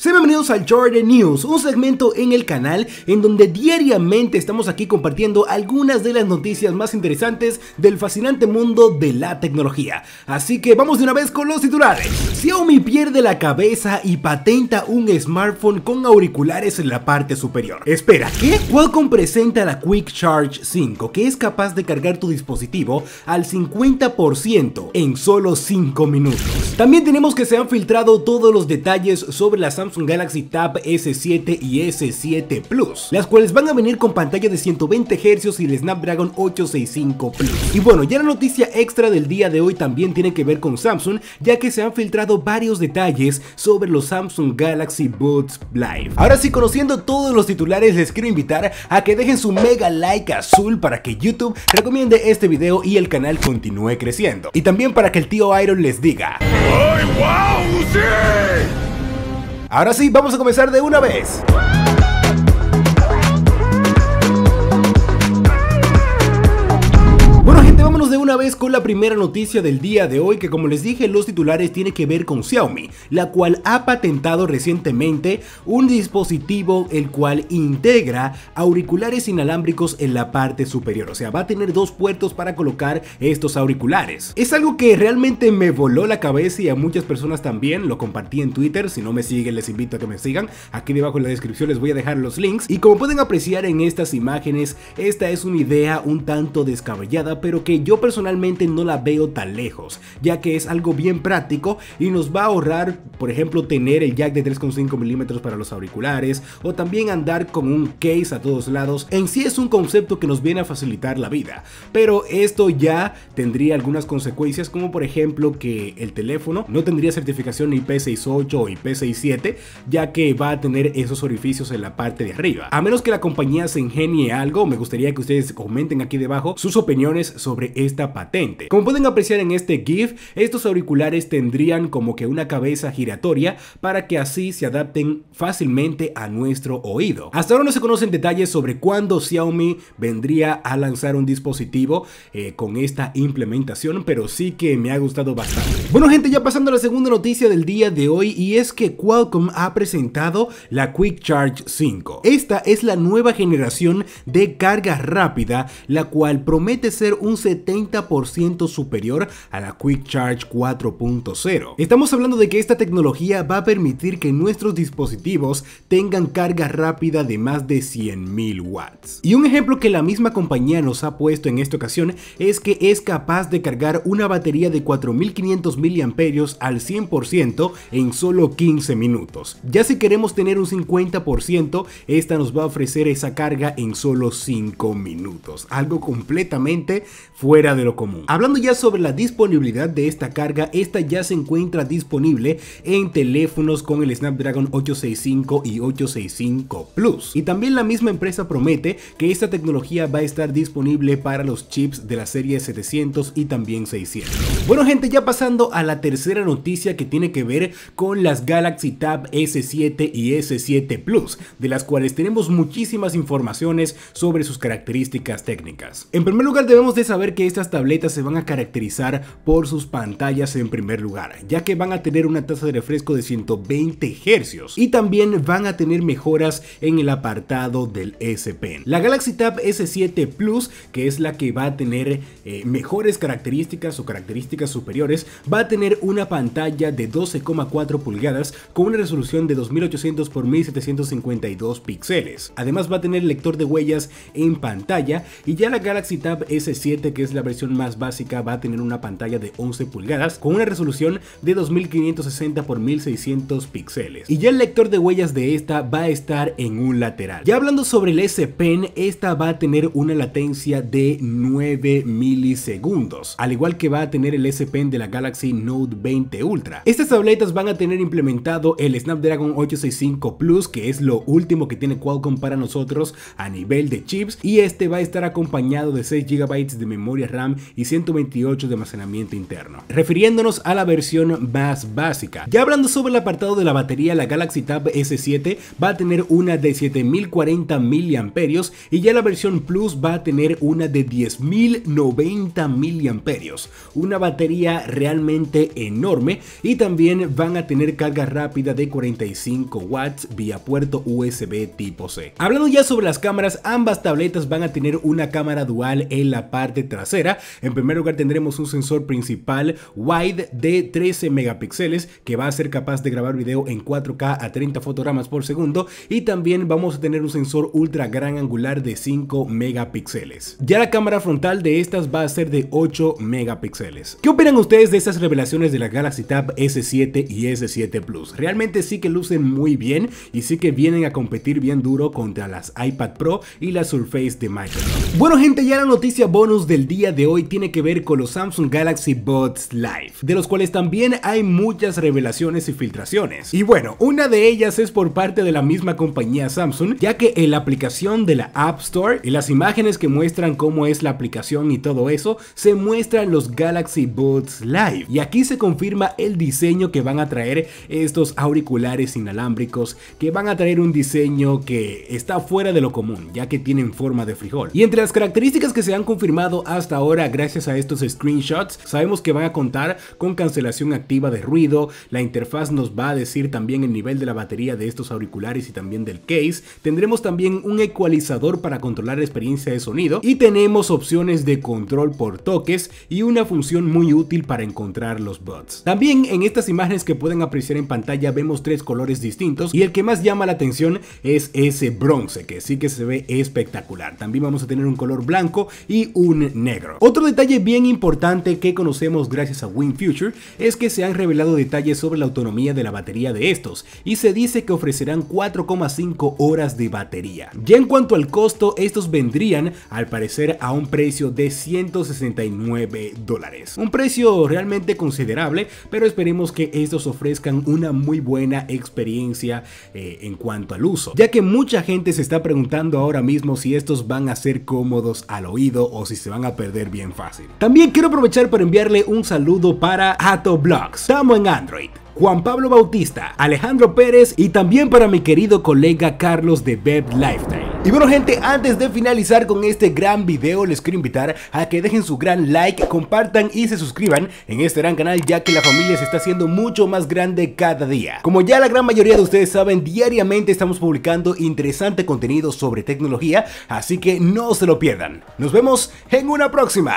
Sean bienvenidos al Jordan News, un segmento en el canal en donde diariamente estamos aquí compartiendo algunas de las noticias más interesantes del fascinante mundo de la tecnología. Así que vamos de una vez con los titulares. Xiaomi pierde la cabeza y patenta un smartphone con auriculares en la parte superior. Espera, ¿qué? Qualcomm presenta la Quick Charge 5, que es capaz de cargar tu dispositivo al 50% en solo 5 minutos. También tenemos que se han filtrado todos los detalles sobre la Samsung Samsung Galaxy Tab S7 y S7 Plus, las cuales van a venir con pantalla de 120 Hz y el Snapdragon 865 Plus. Y bueno, ya la noticia extra del día de hoy también tiene que ver con Samsung, ya que se han filtrado varios detalles sobre los Samsung Galaxy Buds Live. Ahora sí, conociendo todos los titulares, les quiero invitar a que dejen su mega like azul para que YouTube recomiende este video y el canal continúe creciendo. Y también para que el tío Iron les diga... wow! Ahora sí, vamos a comenzar de una vez. vez con la primera noticia del día de hoy que como les dije los titulares tiene que ver con Xiaomi, la cual ha patentado recientemente un dispositivo el cual integra auriculares inalámbricos en la parte superior, o sea va a tener dos puertos para colocar estos auriculares. Es algo que realmente me voló la cabeza y a muchas personas también, lo compartí en Twitter, si no me siguen les invito a que me sigan, aquí debajo en la descripción les voy a dejar los links y como pueden apreciar en estas imágenes, esta es una idea un tanto descabellada pero que yo personalmente no la veo tan lejos, ya que es algo bien práctico y nos va a ahorrar, por ejemplo, tener el jack de 3,5 milímetros para los auriculares o también andar con un case a todos lados. En sí es un concepto que nos viene a facilitar la vida, pero esto ya tendría algunas consecuencias como por ejemplo que el teléfono no tendría certificación IP68 o IP67 ya que va a tener esos orificios en la parte de arriba. A menos que la compañía se ingenie algo, me gustaría que ustedes comenten aquí debajo sus opiniones sobre esta patente. Como pueden apreciar en este GIF, estos auriculares tendrían como que una cabeza giratoria para que así se adapten fácilmente a nuestro oído. Hasta ahora no se conocen detalles sobre cuándo Xiaomi vendría a lanzar un dispositivo eh, con esta implementación, pero sí que me ha gustado bastante. Bueno gente, ya pasando a la segunda noticia del día de hoy y es que Qualcomm ha presentado la Quick Charge 5. Esta es la nueva generación de carga rápida, la cual promete ser un 70 por ciento superior a la Quick Charge 4.0. Estamos hablando de que esta tecnología va a permitir que nuestros dispositivos tengan carga rápida de más de 100.000 watts. Y un ejemplo que la misma compañía nos ha puesto en esta ocasión es que es capaz de cargar una batería de 4500 miliamperios al 100% en solo 15 minutos. Ya si queremos tener un 50%, esta nos va a ofrecer esa carga en solo 5 minutos, algo completamente fuera de común. Hablando ya sobre la disponibilidad de esta carga, esta ya se encuentra disponible en teléfonos con el Snapdragon 865 y 865 Plus. Y también la misma empresa promete que esta tecnología va a estar disponible para los chips de la serie 700 y también 600. Bueno gente, ya pasando a la tercera noticia que tiene que ver con las Galaxy Tab S7 y S7 Plus, de las cuales tenemos muchísimas informaciones sobre sus características técnicas. En primer lugar debemos de saber que estas tabletas se van a caracterizar por sus pantallas en primer lugar, ya que van a tener una tasa de refresco de 120 Hz y también van a tener mejoras en el apartado del S Pen. La Galaxy Tab S7 Plus, que es la que va a tener eh, mejores características o características superiores, va a tener una pantalla de 12,4 pulgadas con una resolución de 2800 x 1752 píxeles. Además va a tener lector de huellas en pantalla y ya la Galaxy Tab S7, que es la versión más básica va a tener una pantalla de 11 pulgadas con una resolución de 2560 x 1600 píxeles. Y ya el lector de huellas de esta va a estar en un lateral. Ya hablando sobre el S Pen, esta va a tener una latencia de 9 milisegundos, al igual que va a tener el S Pen de la Galaxy Note 20 Ultra. Estas tabletas van a tener implementado el Snapdragon 865 Plus, que es lo último que tiene Qualcomm para nosotros a nivel de chips, y este va a estar acompañado de 6 GB de memoria RAM y 128 de almacenamiento interno. Refiriéndonos a la versión más básica. Ya hablando sobre el apartado de la batería, la Galaxy Tab S7 va a tener una de 7040 mAh y ya la versión Plus va a tener una de 10090 miliamperios, Una batería realmente enorme y también van a tener carga rápida de 45 watts vía puerto USB tipo C. Hablando ya sobre las cámaras, ambas tabletas van a tener una cámara dual en la parte trasera en primer lugar tendremos un sensor principal wide de 13 megapíxeles que va a ser capaz de grabar video en 4K a 30 fotogramas por segundo y también vamos a tener un sensor ultra gran angular de 5 megapíxeles. Ya la cámara frontal de estas va a ser de 8 megapíxeles. ¿Qué opinan ustedes de estas revelaciones de la Galaxy Tab S7 y S7 Plus? Realmente sí que lucen muy bien y sí que vienen a competir bien duro contra las iPad Pro y la Surface de Microsoft. Bueno gente, ya la noticia bonus del día de hoy tiene que ver con los Samsung Galaxy Buds Live, de los cuales también hay muchas revelaciones y filtraciones. Y bueno, una de ellas es por parte de la misma compañía Samsung, ya que en la aplicación de la App Store y las imágenes que muestran cómo es la aplicación y todo eso, se muestran los Galaxy Buds Live. Y aquí se confirma el diseño que van a traer estos auriculares inalámbricos, que van a traer un diseño que está fuera de lo común, ya que tienen forma de frijol. Y entre las características que se han confirmado hasta ahora, gracias a estos screenshots, sabemos que van a contar con cancelación activa de ruido, la interfaz nos va a decir también el nivel de la batería de estos auriculares y también del case, tendremos también un ecualizador para controlar la experiencia de sonido y tenemos opciones de control por toques y una función muy útil para encontrar los bots. También en estas imágenes que pueden apreciar en pantalla vemos tres colores distintos y el que más llama la atención es ese bronce que sí que se ve espectacular. También vamos a tener un color blanco y un negro. Otro detalle bien importante que conocemos gracias a WinFuture es que se han revelado detalles sobre la autonomía de la batería de estos y se dice que ofrecerán 4,5 horas de batería. Ya en cuanto al costo, estos vendrían al parecer a un precio de 169 dólares. Un precio realmente considerable, pero esperemos que estos ofrezcan una muy buena experiencia eh, en cuanto al uso, ya que mucha gente se está preguntando ahora mismo si estos van a ser cómodos al oído o si se van a perder bien fácil. También quiero aprovechar para enviarle un saludo para Atoblogs, Estamos en Android. Juan Pablo Bautista, Alejandro Pérez y también para mi querido colega Carlos de Beb Lifetime. Y bueno gente, antes de finalizar con este gran video les quiero invitar a que dejen su gran like, compartan y se suscriban en este gran canal ya que la familia se está haciendo mucho más grande cada día. Como ya la gran mayoría de ustedes saben, diariamente estamos publicando interesante contenido sobre tecnología, así que no se lo pierdan. Nos vemos en una próxima.